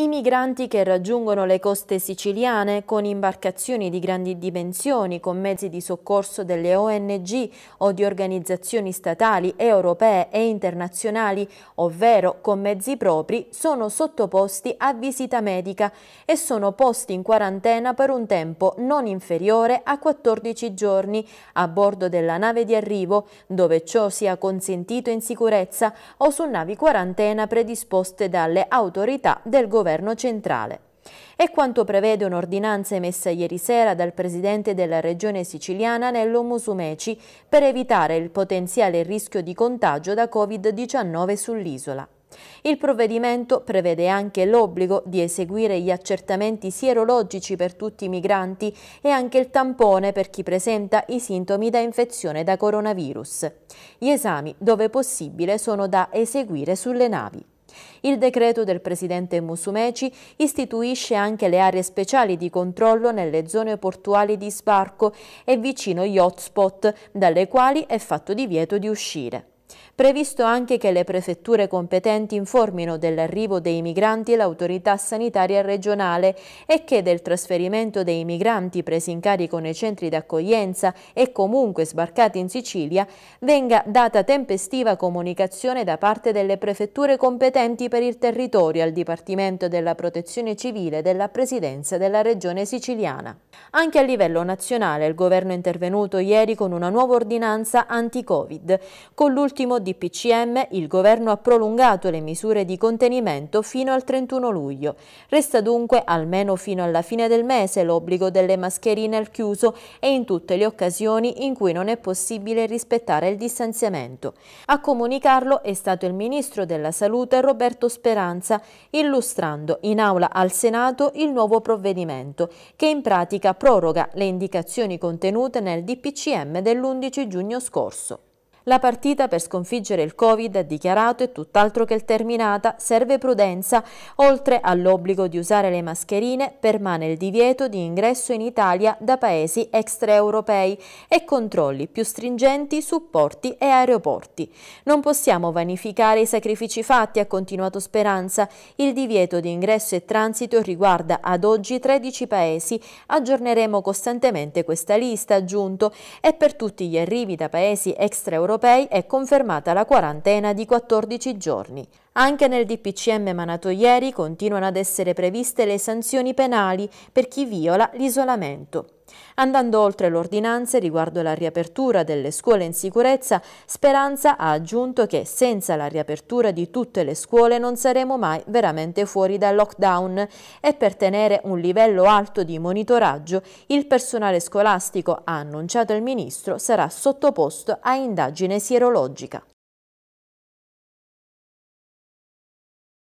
I migranti che raggiungono le coste siciliane con imbarcazioni di grandi dimensioni, con mezzi di soccorso delle ONG o di organizzazioni statali, europee e internazionali, ovvero con mezzi propri, sono sottoposti a visita medica e sono posti in quarantena per un tempo non inferiore a 14 giorni a bordo della nave di arrivo, dove ciò sia consentito in sicurezza, o su navi quarantena predisposte dalle autorità del governo governo centrale. È quanto prevede un'ordinanza emessa ieri sera dal presidente della regione siciliana Nello Musumeci per evitare il potenziale rischio di contagio da Covid-19 sull'isola. Il provvedimento prevede anche l'obbligo di eseguire gli accertamenti sierologici per tutti i migranti e anche il tampone per chi presenta i sintomi da infezione da coronavirus. Gli esami, dove possibile, sono da eseguire sulle navi. Il decreto del presidente Musumeci istituisce anche le aree speciali di controllo nelle zone portuali di sbarco e vicino gli hotspot, dalle quali è fatto divieto di uscire. Previsto anche che le prefetture competenti informino dell'arrivo dei migranti l'autorità sanitaria regionale e che del trasferimento dei migranti presi in carico nei centri d'accoglienza e comunque sbarcati in Sicilia venga data tempestiva comunicazione da parte delle prefetture competenti per il territorio al Dipartimento della Protezione Civile della Presidenza della Regione Siciliana. Anche a livello nazionale il Governo è intervenuto ieri con una nuova ordinanza anti-Covid. Con l'ultimo ultimo DPCM il governo ha prolungato le misure di contenimento fino al 31 luglio. Resta dunque almeno fino alla fine del mese l'obbligo delle mascherine al chiuso e in tutte le occasioni in cui non è possibile rispettare il distanziamento. A comunicarlo è stato il ministro della Salute Roberto Speranza, illustrando in aula al Senato il nuovo provvedimento, che in pratica proroga le indicazioni contenute nel DPCM dell'11 giugno scorso. La partita per sconfiggere il Covid, ha dichiarato, è tutt'altro che terminata, serve prudenza. Oltre all'obbligo di usare le mascherine, permane il divieto di ingresso in Italia da paesi extraeuropei e controlli più stringenti su porti e aeroporti. Non possiamo vanificare i sacrifici fatti, ha continuato Speranza. Il divieto di ingresso e transito riguarda ad oggi 13 paesi. Aggiorneremo costantemente questa lista, aggiunto, e per tutti gli arrivi da paesi extraeuropei europei è confermata la quarantena di 14 giorni. Anche nel DPCM emanato ieri continuano ad essere previste le sanzioni penali per chi viola l'isolamento. Andando oltre le ordinanze riguardo la riapertura delle scuole in sicurezza, Speranza ha aggiunto che senza la riapertura di tutte le scuole non saremo mai veramente fuori dal lockdown e per tenere un livello alto di monitoraggio il personale scolastico, ha annunciato il Ministro, sarà sottoposto a indagine sierologica.